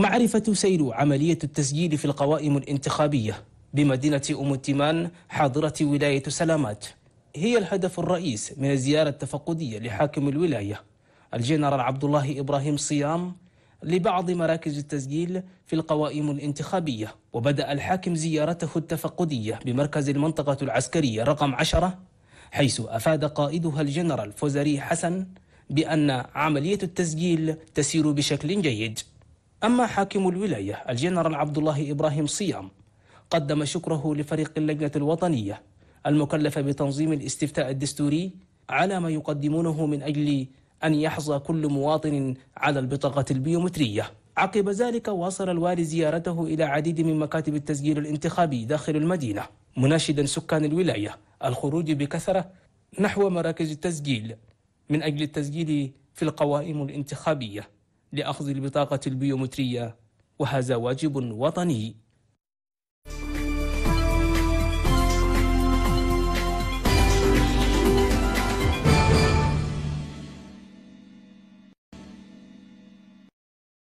معرفة سير عملية التسجيل في القوائم الانتخابية بمدينة أم التمان حاضرة ولاية سلامات هي الهدف الرئيس من الزيارة التفقدية لحاكم الولاية الجنرال عبد الله إبراهيم صيام لبعض مراكز التسجيل في القوائم الانتخابية وبدأ الحاكم زيارته التفقدية بمركز المنطقة العسكرية رقم 10 حيث أفاد قائدها الجنرال فوزري حسن بأن عملية التسجيل تسير بشكل جيد أما حاكم الولاية الجنرال عبد الله إبراهيم صيام قدم شكره لفريق اللجنة الوطنية المكلفة بتنظيم الاستفتاء الدستوري على ما يقدمونه من أجل أن يحظى كل مواطن على البطاقة البيومترية عقب ذلك واصل الوالي زيارته إلى عديد من مكاتب التسجيل الانتخابي داخل المدينة مناشدا سكان الولاية الخروج بكثرة نحو مراكز التسجيل من أجل التسجيل في القوائم الانتخابية لأخذ البطاقة البيومترية وهذا واجب وطني